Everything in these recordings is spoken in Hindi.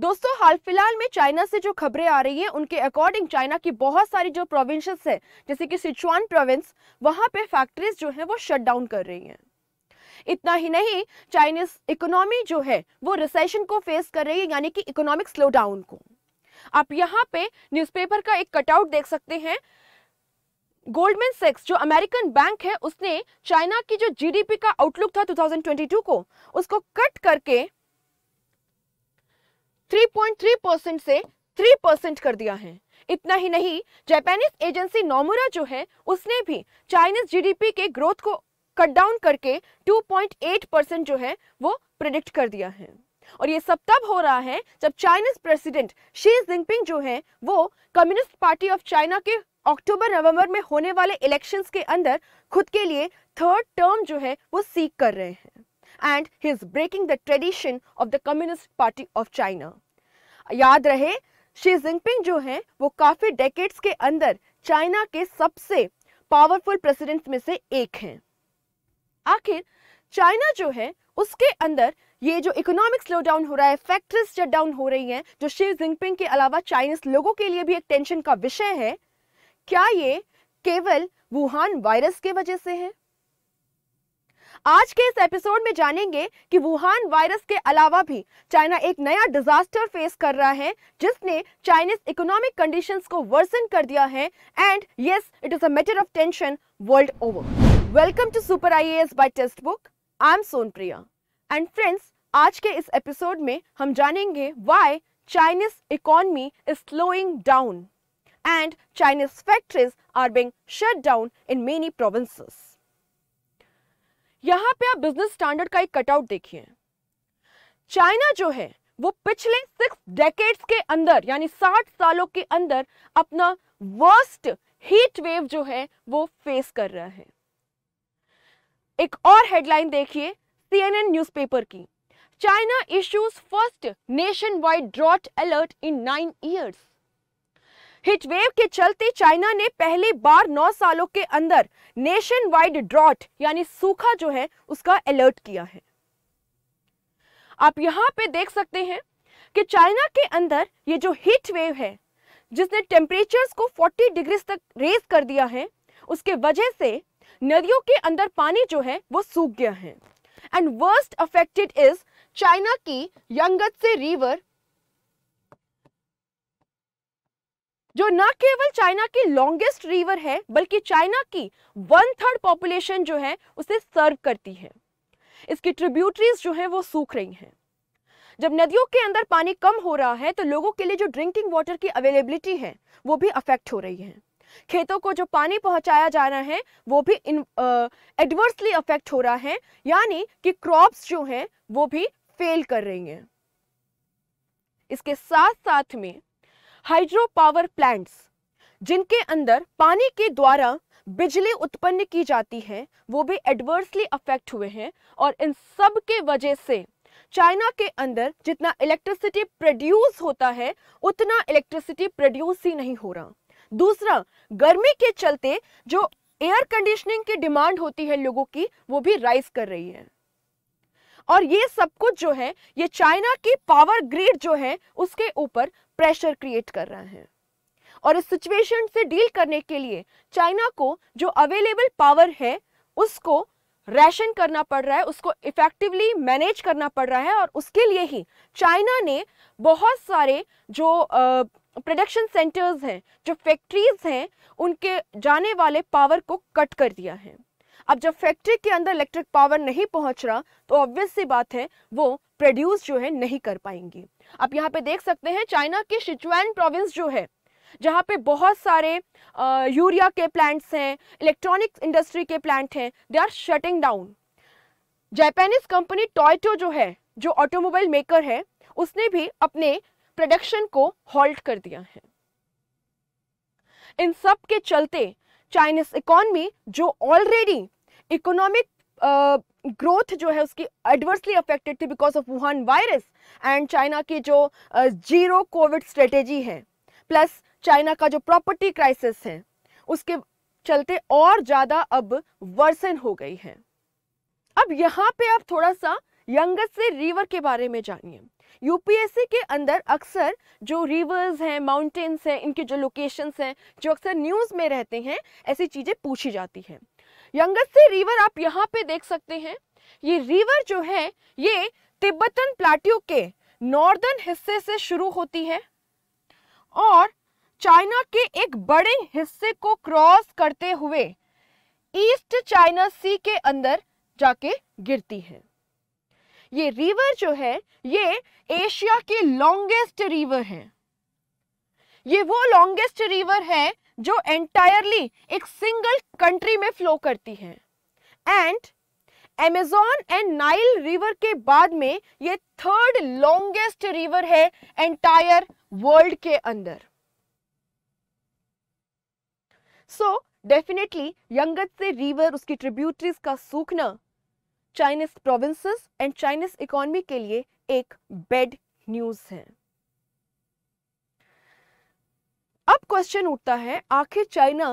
दोस्तों हाल फिलहाल में चाइना से जो खबरें आ रही हैं उनके अकॉर्डिंग चाइना की बहुत सारी जो प्रोविंसेस है जैसे कि सिचुआन प्रोविंस वहां पे फैक्ट्रीज जो है वो शट डाउन कर रही हैं इतना ही नहीं चाइनीज इकोनॉमी जो है वो रिसेशन को फेस कर रही है यानी कि इकोनॉमिक स्लो डाउन को आप यहाँ पे न्यूज़पेपर का एक कटआउट देख सकते हैं गोल्डमैन सेक्स जो अमेरिकन बैंक है उसने चाइना की जो जीडीपी का आउटलुक था 2022 को उसको कट करके 3.3 परसेंट से 3 परसेंट कर दिया है इतना ही नहीं जापानीज एजेंसी नोमुरा जो है उसने भी चाइनीज जीडीपी के ग्रोथ को कट डाउन करके 2.8 परसेंट जो है वो प्रिडिक्ट कर दिया है और ये सब तब हो रहा है जब चाइनीज प्रेसिडेंट शी जिनपिंग जो है वो कम्युनिस्ट पार्टी ऑफ चाइना के अक्टूबर नवंबर में होने वाले इलेक्शंस के अंदर खुद के लिए थर्ड टर्म जो है वो सीख कर रहे हैं and he is breaking the tradition of the Communist Party of China. याद रहे शी जिनपिंग जो है वो काफ़ी डेकेट्स के अंदर चाइना के सबसे पावरफुल प्रेसिडेंट्स में से एक हैं आखिर चाइना जो है उसके अंदर ये जो इकोनॉमिक स्लो डाउन हो रहा है फैक्ट्रीज शट डाउन हो रही हैं जो शी जिनपिंग के अलावा चाइनीज लोगों के लिए भी एक टेंशन का विषय है क्या ये केवल वुहान वायरस के वजह से है आज के इस एपिसोड में जानेंगे कि वुहान वायरस के अलावा भी चाइना एक नया डिजास्टर फेस कर रहा है जिसने चाइनीज इकोनॉमिक कंडीशंस को वर्सन कर दिया है and yes it is a matter of tension world over welcome to Super IAS by Testbook I am Son Priya and friends आज के इस एपिसोड में हम जानेंगे why Chinese economy is slowing down and Chinese factories are being shut down in many provinces यहां पे आप बिजनेस स्टैंडर्ड का एक कटआउट देखिए चाइना जो है वो पिछले सिक्स डेकेड्स के अंदर यानी साठ सालों के अंदर अपना वर्स्ट हीट वेव जो है वो फेस कर रहा है एक और हेडलाइन देखिए सीएनएन न्यूज़पेपर की China issues first nationwide drought alert in nine years heatwave के चलते चाइना ने पहली बार नौ सालों के अंदर नेशन वाइड ड्रॉट यानी सूखा जो है उसका अलर्ट किया है आप यहां पे देख सकते हैं कि चाइना के अंदर ये जो हीट वेव है जिसने टेम्परेचर्स को 40 डिग्री तक रेज कर दिया है उसके वजह से नदियों के अंदर पानी जो है वो सूख गया है and worst affected is China की यंगत से रिवर जो न केवल चाइना की लॉन्गेस्ट रिवर है बल्कि चाइना की वन थर्ड पॉपुलेशन जो है उसे सर्व करती है इसकी ट्रिब्यूटरीज जो है वो सूख रही हैं जब नदियों के अंदर पानी कम हो रहा है तो लोगों के लिए जो ड्रिंकिंग वाटर की अवेलेबिलिटी है वो भी अफेक्ट हो रही है खेतों को जो पानी पहुंचाया जा रहा है वो भी एडवर्सली अफेक्ट हो रहा है यानी कि क्रॉप्स जो हैं वो भी फेल कर रही हैं इसके साथ साथ में हाइड्रो पावर प्लांट्स जिनके अंदर पानी के द्वारा बिजली उत्पन्न की जाती है वो भी एडवर्सली अफेक्ट हुए हैं और इन सब के वजह से चाइना के अंदर जितना इलेक्ट्रिसिटी प्रोड्यूस होता है उतना इलेक्ट्रिसिटी प्रोड्यूस ही नहीं हो रहा दूसरा गर्मी के चलते जो एयर कंडीशनिंग की डिमांड होती है लोगों की वो भी राइज कर रही है और ये सब कुछ जो है ये चाइना की पावर ग्रिड जो है उसके ऊपर प्रेशर क्रिएट कर रहे हैं और इस सिचुएशन से डील करने के लिए चाइना को जो अवेलेबल पावर है उसको रैशन करना पड़ रहा है उसको इफेक्टिवली मैनेज करना पड़ रहा है और उसके लिए ही चाइना ने बहुत सारे जो प्रोडक्शन सेंटर्स हैं जो फैक्ट्रीज हैं उनके जाने वाले पावर को कट कर दिया है अब जब फैक्ट्री के अंदर इलेक्ट्रिक पावर नहीं पहुंच रहा तो ऑब्वियस सी बात है वो प्रोड्यूस जो है नहीं कर पाएंगी आप यहाँ पे देख सकते हैं चाइना के सिचुआन प्रोविंस जो है जहाँ पे बहुत सारे आ, यूरिया के प्लांट्स हैं इलेक्ट्रॉनिक इंडस्ट्री के प्लांट हैं they are shutting down Japanese company Toyota जो है जो ऑटोमोबाइल मेकर है उसने भी अपने प्रोडक्शन को हॉल्ट कर दिया है इन सब के चलते चाइनीज इकोनमी जो ऑलरेडी इकोनॉमिक ग्रोथ जो है उसकी एडवर्सली अफेक्टेड थी because of Wuhan virus and China की जो जीरो कोविड स्ट्रेटेजी है प्लस चाइना का जो प्रॉपर्टी क्राइसिस है उसके चलते और ज़्यादा अब वर्सन हो गई है अब यहाँ पे आप थोड़ा सा यंगस्ट से रिवर के बारे में जानिए यूपीएससी के अंदर अक्सर जो रिवर्स हैं माउंटेन्स हैं इनके जो लोकेशंस हैं जो अक्सर न्यूज़ में रहते हैं ऐसी चीज़ें पूछी जाती हैं यंगस्ते रिवर आप यहाँ पे देख सकते हैं ये रिवर जो है ये तिब्बतन प्लाट्यू के नॉर्दर्न हिस्से से शुरू होती है और चाइना के एक बड़े हिस्से को क्रॉस करते हुए ईस्ट चाइना सी के अंदर जाके गिरती है ये रिवर जो है ये एशिया की लॉन्गेस्ट रिवर है ये वो लॉन्गेस्ट रिवर है जो एंटायरली एक सिंगल कंट्री में फ्लो करती है and Amazon and Nile river के बाद में ये थर्ड लॉन्गेस्ट रिवर है एंटायर वर्ल्ड के अंदर सो डेफिनेटली यंगत से रिवर उसकी ट्रिब्यूटरीज का सूखना Chinese provinces and Chinese economy के लिए एक बेड न्यूज़ है क्वेश्चन उठता है आखिर चाइना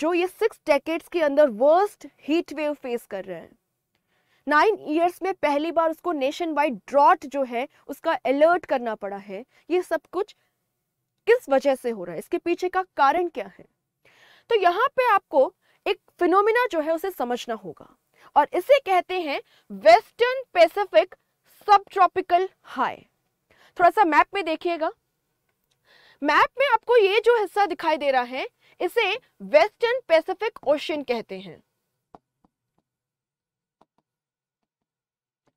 जो ये सिक्स डेकेड्स के अंदर वर्स्ट हीट वेव फेस कर रहे हैं नाइन ईयर्स में पहली बार उसको नेशन वाइड ड्रॉट जो है उसका अलर्ट करना पड़ा है ये सब कुछ किस वजह से हो रहा है इसके पीछे का कारण क्या है तो यहाँ पे आपको एक फिनोमिना जो है उसे समझना होगा और इसे कहते हैं western Pacific subtropical high थोड़ा सा मैप में देखिएगा मैप में आपको ये जो हिस्सा दिखाई दे रहा है इसे वेस्टर्न पैसिफिक ओशन कहते हैं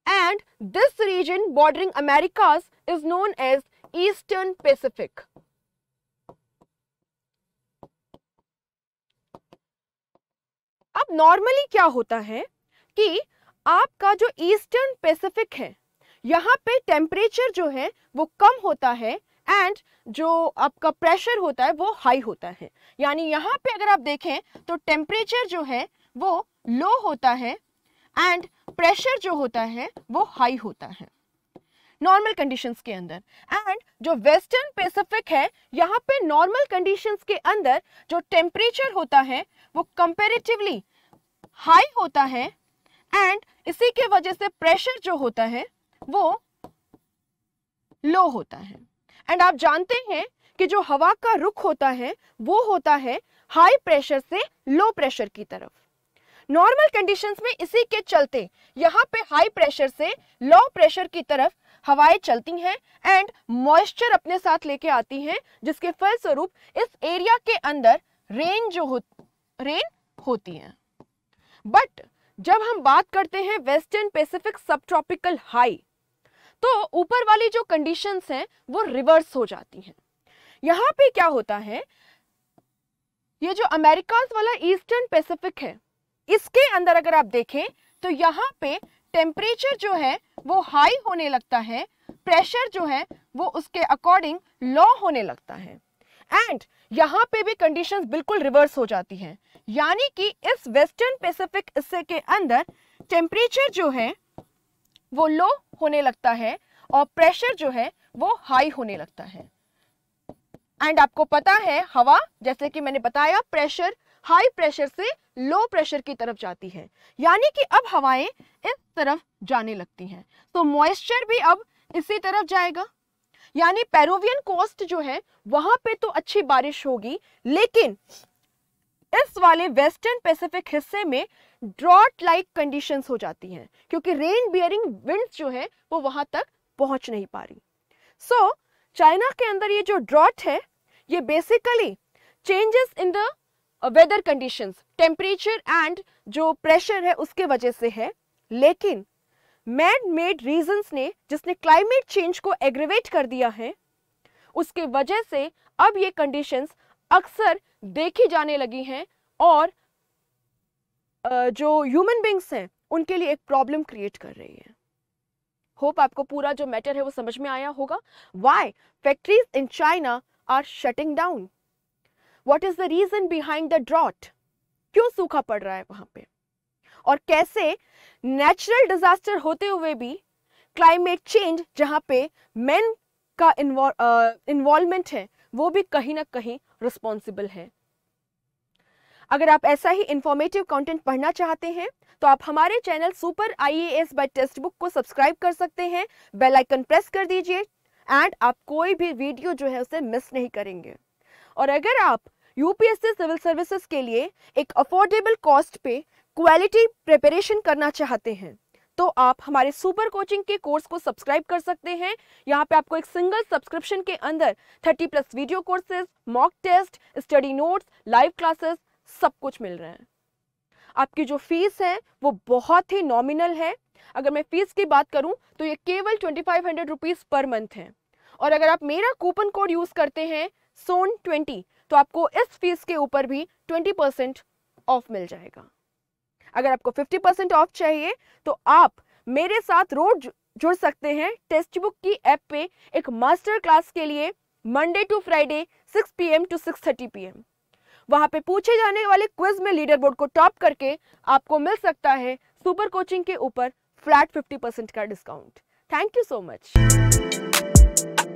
and this region bordering Americas is known as eastern Pacific. अब नॉर्मली क्या होता है कि आपका जो ईस्टर्न पैसिफिक है यहां पे टेम्परेचर जो है वो कम होता है एंड जो आपका प्रेशर होता है वो हाई होता है यानी यहाँ पे अगर आप देखें तो टेम्परेचर जो है वो लो होता है एंड प्रेशर जो होता है वो हाई होता है नॉर्मल कंडीशंस के अंदर एंड जो वेस्टर्न पेसिफिक है यहाँ पे नॉर्मल कंडीशंस के अंदर जो टेम्परेचर होता है वो कंपेरेटिवली हाई होता है एंड इसी के वजह से प्रेशर जो होता है वो लो होता है एंड आप जानते हैं कि जो हवा का रुख होता है वो होता है हाई प्रेशर से लो प्रेशर की तरफ नॉर्मल कंडीशंस में इसी के चलते यहाँ पे हाई प्रेशर से लो प्रेशर की तरफ हवाएं चलती हैं एंड मॉइस्चर अपने साथ लेके आती हैं जिसके फलस्वरूप इस एरिया के अंदर रेन जो हो रेन होती है बट जब हम बात करते हैं western Pacific subtropical high तो ऊपर वाली जो कंडीशंस हैं वो रिवर्स हो जाती हैं यहाँ पे क्या होता है ये जो अमेरिकाज वाला ईस्टर्न पैसिफिक है इसके अंदर अगर आप देखें तो यहाँ पे टेम्परेचर जो है वो हाई होने लगता है प्रेशर जो है वो उसके अकॉर्डिंग लो होने लगता है एंड यहाँ पे भी कंडीशंस बिल्कुल रिवर्स हो जाती हैं यानी कि इस वेस्टर्न पैसिफिक हिस्से के अंदर टेम्परेचर जो है वो लो होने लगता है और प्रेशर जो है वो हाई होने लगता है एंड आपको पता है हवा जैसे कि मैंने बताया प्रेशर हाई प्रेशर से लो प्रेशर की तरफ जाती है यानी कि अब हवाएं इस तरफ जाने लगती हैं तो मॉइस्चर भी अब इसी तरफ जाएगा यानी पेरोवियन कोस्ट जो है वहां पे तो अच्छी बारिश होगी लेकिन इस वाले वेस्टर्न पैसिफिक हिस्से में ड्रॉट लाइक कंडीशंस हो जाती हैं क्योंकि रेन बियरिंग विंड्स जो हैं वो वहां तक पहुंच नहीं पा रही सो so, चाइना के अंदर ये जो ड्रॉट है ये basically changes in the weather conditions temperature and जो प्रेशर है उसके वजह से है लेकिन मैन मेड रीजंस ने जिसने क्लाइमेट चेंज को एग्रीवेट कर दिया है उसके वजह से अब ये कंडीशंस अक्सर देखी जाने लगी हैं और जो ह्यूमन बींग्स हैं उनके लिए एक प्रॉब्लम क्रिएट कर रही है होप आपको पूरा जो मैटर है वो समझ में आया होगा why factories in China are shutting down what is the reason behind the drought क्यों सूखा पड़ रहा है वहां पे और कैसे नेचुरल डिजास्टर होते हुए भी क्लाइमेट चेंज जहां पे मेन का इन्वॉल्वमेंट है वो भी कहीं ना कहीं रिस्पॉन्सिबल है अगर आप ऐसा ही इंफॉर्मेटिव कंटेंट पढ़ना चाहते हैं तो आप हमारे channel Super IAS by Testbook को सब्सक्राइब कर सकते हैं बेल आइकन प्रेस कर दीजिए एंड आप कोई भी वीडियो जो है उसे मिस नहीं करेंगे और अगर आप यूपीएससी सिविल सर्विसेज के लिए एक अफोर्डेबल कॉस्ट पे क्वालिटी प्रिपरेशन करना चाहते हैं तो आप हमारे सुपर कोचिंग के कोर्स को सब्सक्राइब कर सकते हैं यहाँ पे आपको एक सिंगल सब्सक्रिप्शन के अंदर 30 plus video courses mock test study notes live classes सब कुछ मिल रहे हैं आपकी जो फीस है वो बहुत ही नॉमिनल है अगर मैं फीस की बात करूँ तो ये केवल twenty five hundred rupees per month है और अगर आप मेरा कूपन कोड यूज़ करते हैं सोन ट्वेंटी तो आपको इस फीस के ऊपर भी ट्वेंटी परसेंट ऑफ मिल जाएगा अगर आपको 50 परसेंट ऑफ चाहिए तो आप मेरे साथ रोज जुड़ सकते हैं टेस्ट बुक की ऐप पे एक मास्टर क्लास के लिए Monday to Friday 6 PM to 6:30 PM वहां पे पूछे जाने वाले क्विज में लीडर बोर्ड को टॉप करके आपको मिल सकता है सुपर कोचिंग के ऊपर फ्लैट 50 परसेंट का discount thank you so much